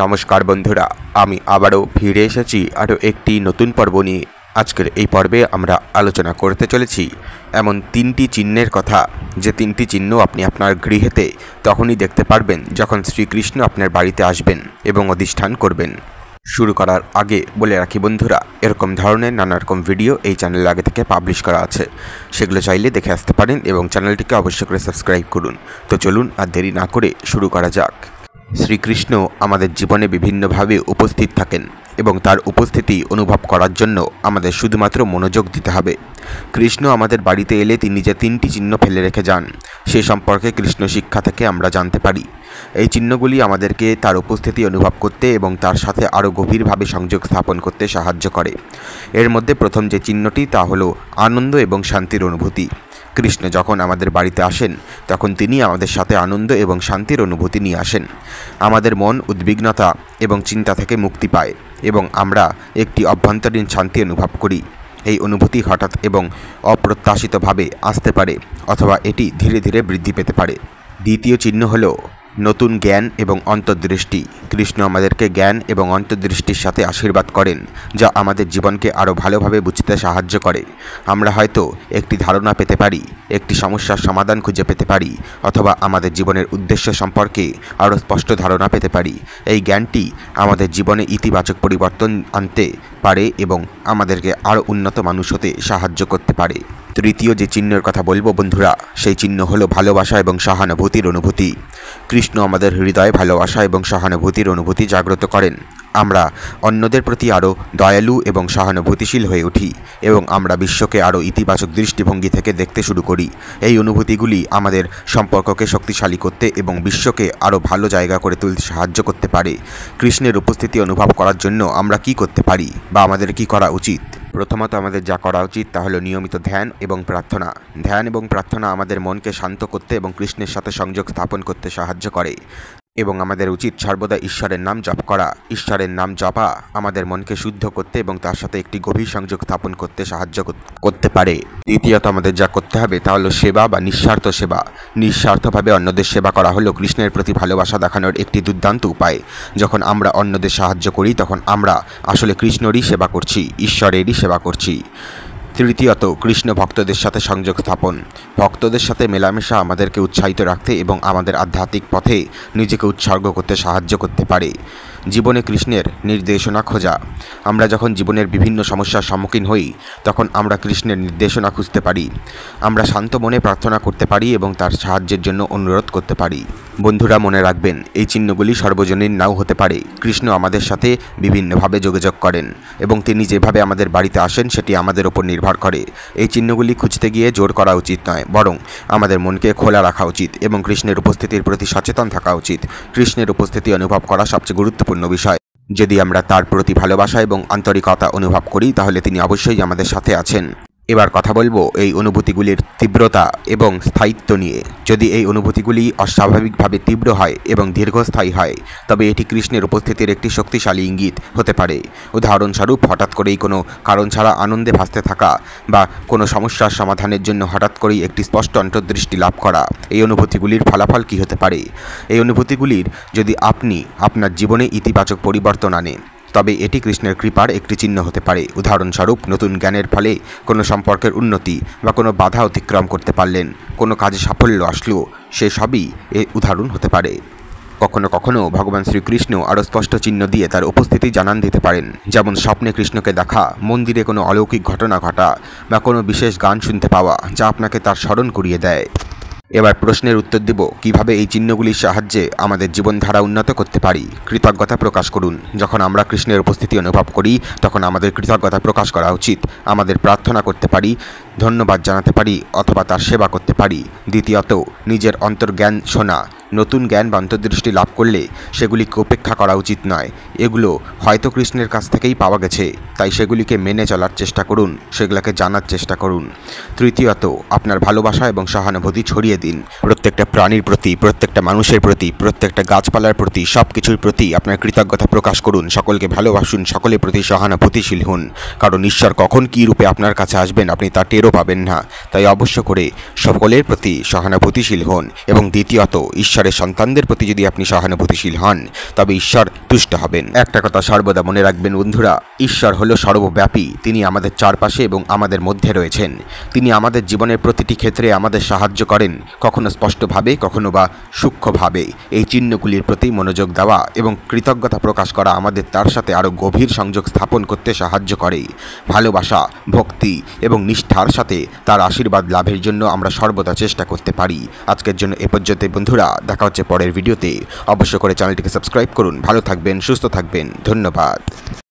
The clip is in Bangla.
নমস্কার বন্ধুরা আমি আবারও ফিরে এসেছি আরও একটি নতুন পর্ব নিয়ে আজকের এই পর্বে আমরা আলোচনা করতে চলেছি এমন তিনটি চিহ্নের কথা যে তিনটি চিহ্ন আপনি আপনার গৃহেতে তখনই দেখতে পারবেন যখন শ্রীকৃষ্ণ আপনার বাড়িতে আসবেন এবং অধিষ্ঠান করবেন শুরু করার আগে বলে রাখি বন্ধুরা এরকম ধরনের নানা রকম ভিডিও এই চ্যানেল আগে থেকে পাবলিশ করা আছে সেগুলো চাইলে দেখে আসতে পারেন এবং চ্যানেলটিকে অবশ্যই করে সাবস্ক্রাইব করুন তো চলুন আর দেরি না করে শুরু করা যাক শ্রীকৃষ্ণ আমাদের জীবনে বিভিন্নভাবে উপস্থিত থাকেন এবং তার উপস্থিতি অনুভব করার জন্য আমাদের শুধুমাত্র মনোযোগ দিতে হবে কৃষ্ণ আমাদের বাড়িতে এলে তিনি যে তিনটি চিহ্ন ফেলে রেখে যান সে সম্পর্কে কৃষ্ণ শিক্ষা থেকে আমরা জানতে পারি এই চিহ্নগুলি আমাদেরকে তার উপস্থিতি অনুভব করতে এবং তার সাথে আরও গভীরভাবে সংযোগ স্থাপন করতে সাহায্য করে এর মধ্যে প্রথম যে চিহ্নটি তা হলো আনন্দ এবং শান্তির অনুভূতি কৃষ্ণ যখন আমাদের বাড়িতে আসেন তখন তিনি আমাদের সাথে আনন্দ এবং শান্তির অনুভূতি নিয়ে আসেন আমাদের মন উদ্বিগ্নতা এবং চিন্তা থেকে মুক্তি পায় এবং আমরা একটি অভ্যন্তরীণ শান্তি অনুভব করি এই অনুভূতি হঠাৎ এবং অপ্রত্যাশিতভাবে আসতে পারে অথবা এটি ধীরে ধীরে বৃদ্ধি পেতে পারে দ্বিতীয় চিহ্ন হলো নতুন জ্ঞান এবং অন্তর্দৃষ্টি কৃষ্ণ আমাদেরকে জ্ঞান এবং অন্তর্দৃষ্টির সাথে আশীর্বাদ করেন যা আমাদের জীবনকে আরও ভালোভাবে বুঝতে সাহায্য করে আমরা হয়তো একটি ধারণা পেতে পারি একটি সমস্যার সমাধান খুঁজে পেতে পারি অথবা আমাদের জীবনের উদ্দেশ্য সম্পর্কে আরও স্পষ্ট ধারণা পেতে পারি এই জ্ঞানটি আমাদের জীবনে ইতিবাচক পরিবর্তন আনতে পারে এবং আমাদেরকে আরও উন্নত মানুষ হতে সাহায্য করতে পারে তৃতীয় যে চিহ্নের কথা বলবো বন্ধুরা সেই চিহ্ন হলো ভালোবাসা এবং সহানুভূতির অনুভূতি কৃষ্ণ আমাদের হৃদয়ে ভালোবাসা এবং সহানুভূতির অনুভূতি জাগ্রত করেন আমরা অন্যদের প্রতি আরও দয়ালু এবং সহানুভূতিশীল হয়ে উঠি এবং আমরা বিশ্বকে আরও ইতিবাচক দৃষ্টিভঙ্গি থেকে দেখতে শুরু করি এই অনুভূতিগুলি আমাদের সম্পর্ককে শক্তিশালী করতে এবং বিশ্বকে আরও ভালো জায়গা করে তুলতে সাহায্য করতে পারে কৃষ্ণের উপস্থিতি অনুভব করার জন্য আমরা কি করতে পারি বা আমাদের কি করা উচিত প্রথমত আমাদের যা করা উচিত তা হলো নিয়মিত ধ্যান এবং প্রার্থনা ধ্যান এবং প্রার্থনা আমাদের মনকে শান্ত করতে এবং কৃষ্ণের সাথে সংযোগ স্থাপন করতে সাহায্য করে এবং আমাদের উচিত সর্বদা ঈশ্বরের নাম জপ করা ঈশ্বরের নাম জপা আমাদের মনকে শুদ্ধ করতে এবং তার সাথে একটি গভীর সংযোগ স্থাপন করতে সাহায্য করতে পারে দ্বিতীয়ত আমাদের যা করতে হবে তা হলো সেবা বা নিঃস্বার্থ সেবা নিঃস্বার্থভাবে অন্যদের সেবা করা হলো কৃষ্ণের প্রতি ভালোবাসা দেখানোর একটি দুর্দান্ত উপায় যখন আমরা অন্যদের সাহায্য করি তখন আমরা আসলে কৃষ্ণরই সেবা করছি ঈশ্বরেরই সেবা করছি তৃতীয়ত কৃষ্ণ ভক্তদের সাথে সংযোগ স্থাপন ভক্তদের সাথে মেলামেশা আমাদেরকে উৎসাহিত রাখতে এবং আমাদের আধ্যাত্মিক পথে নিজেকে উৎসর্গ করতে সাহায্য করতে পারে জীবনে কৃষ্ণের নির্দেশনা খোঁজা আমরা যখন জীবনের বিভিন্ন সমস্যার সম্মুখীন হই তখন আমরা কৃষ্ণের নির্দেশনা খুঁজতে পারি আমরা শান্ত মনে প্রার্থনা করতে পারি এবং তার সাহায্যের জন্য অনুরোধ করতে পারি বন্ধুরা মনে রাখবেন এই চিহ্নগুলি সর্বজনীন নাও হতে পারে কৃষ্ণ আমাদের সাথে বিভিন্নভাবে যোগাযোগ করেন এবং তিনি যেভাবে আমাদের বাড়িতে আসেন সেটি আমাদের ওপর নির্ভর করে এই চিহ্নগুলি খুঁজতে গিয়ে জোর করা উচিত নয় বরং আমাদের মনকে খোলা রাখা উচিত এবং কৃষ্ণের উপস্থিতির প্রতি সচেতন থাকা উচিত কৃষ্ণের উপস্থিতি অনুভব করা সবচেয়ে গুরুত্বপূর্ণ বিষয় যদি আমরা তার প্রতি ভালোবাসা এবং আন্তরিকতা অনুভব করি তাহলে তিনি অবশ্যই আমাদের সাথে আছেন এবার কথা বলবো এই অনুভূতিগুলির তীব্রতা এবং স্থায়িত্ব নিয়ে যদি এই অনুভূতিগুলি অস্বাভাবিকভাবে তীব্র হয় এবং দীর্ঘস্থায়ী হয় তবে এটি কৃষ্ণের উপস্থিতির একটি শক্তিশালী ইঙ্গিত হতে পারে উদাহরণস্বরূপ হঠাৎ করেই কোনো কারণ ছাড়া আনন্দে ভাসতে থাকা বা কোনো সমস্যার সমাধানের জন্য হঠাৎ করেই একটি স্পষ্ট অন্তর্দৃষ্টি লাভ করা এই অনুভূতিগুলির ফলাফল কী হতে পারে এই অনুভূতিগুলির যদি আপনি আপনার জীবনে ইতিবাচক পরিবর্তন আনেন তবে এটি কৃষ্ণের কৃপার একটি চিহ্ন হতে পারে উদাহরণস্বরূপ নতুন জ্ঞানের ফলে কোনো সম্পর্কের উন্নতি বা কোনো বাধা অতিক্রম করতে পারলেন কোনো কাজে সাফল্য আসলেও সে সবই এর উদাহরণ হতে পারে কখনো কখনো ভগবান শ্রীকৃষ্ণ আরও স্পষ্ট চিহ্ন দিয়ে তার উপস্থিতি জানান দিতে পারেন যেমন স্বপ্নে কৃষ্ণকে দেখা মন্দিরে কোনো অলৌকিক ঘটনা ঘটা বা কোনো বিশেষ গান শুনতে পাওয়া যা আপনাকে তার স্মরণ করিয়ে দেয় এবার প্রশ্নের উত্তর দেব কিভাবে এই চিহ্নগুলির সাহায্যে আমাদের জীবনধারা উন্নত করতে পারি কৃতজ্ঞতা প্রকাশ করুন যখন আমরা কৃষ্ণের উপস্থিতি অনুভব করি তখন আমাদের কৃতজ্ঞতা প্রকাশ করা উচিত আমাদের প্রার্থনা করতে পারি ধন্যবাদ জানাতে পারি অথবা তার সেবা করতে পারি দ্বিতীয়ত নিজের অন্তর্জ্ঞান শোনা নতুন জ্ঞান বা অন্তর্দৃষ্টি লাভ করলে সেগুলিকে উপেক্ষা করা উচিত নয় এগুলো হয়তো কৃষ্ণের কাছ থেকেই পাওয়া গেছে তাই সেগুলিকে মেনে চলার চেষ্টা করুন সেগুলোকে জানার চেষ্টা করুন তৃতীয়ত আপনার ভালোবাসা এবং সহানুভূতি ছড়িয়ে দিন প্রত্যেকটা প্রাণীর প্রতি প্রত্যেকটা মানুষের প্রতি প্রত্যেকটা গাছপালার প্রতি সব কিছুর প্রতি আপনার কৃতজ্ঞতা প্রকাশ করুন সকলকে ভালোবাসুন সকলের প্রতি সহানুভূতিশীল হন কারণ ঈশ্বর কখন কী রূপে আপনার কাছে আসবেন আপনি তা টেরও পাবেন না তাই অবশ্য করে সকলের প্রতি সহানুভূতিশীল হন এবং দ্বিতীয়ত ঈশ্বরের সন্তানদের প্রতি যদি আপনি সহানুভূতিশীল হন তবে ঈশ্বর তুষ্ট হবেন একটা কথা সর্বদা মনে রাখবেন বন্ধুরা ঈশ্বর হলো সর্বব্যাপী তিনি আমাদের চারপাশে এবং আমাদের মধ্যে রয়েছেন তিনি আমাদের জীবনের প্রতিটি ক্ষেত্রে আমাদের সাহায্য করেন কখনো স্পষ্ট স্পষ্টভাবে কখনো বা সূক্ষ্মভাবে এই চিহ্নগুলির প্রতি মনোযোগ দেওয়া এবং কৃতজ্ঞতা প্রকাশ করা আমাদের তার সাথে আরও গভীর সংযোগ স্থাপন করতে সাহায্য করে ভালোবাসা ভক্তি এবং নিষ্ঠার সাথে তার আশীর্বাদ লাভের জন্য আমরা সর্বদা চেষ্টা করতে পারি আজকের জন্য এ পর্যন্ত বন্ধুরা দেখা হচ্ছে পরের ভিডিওতে অবশ্য করে চ্যানেলটিকে সাবস্ক্রাইব করুন ভালো থাকবেন সুস্থ থাকবেন ধন্যবাদ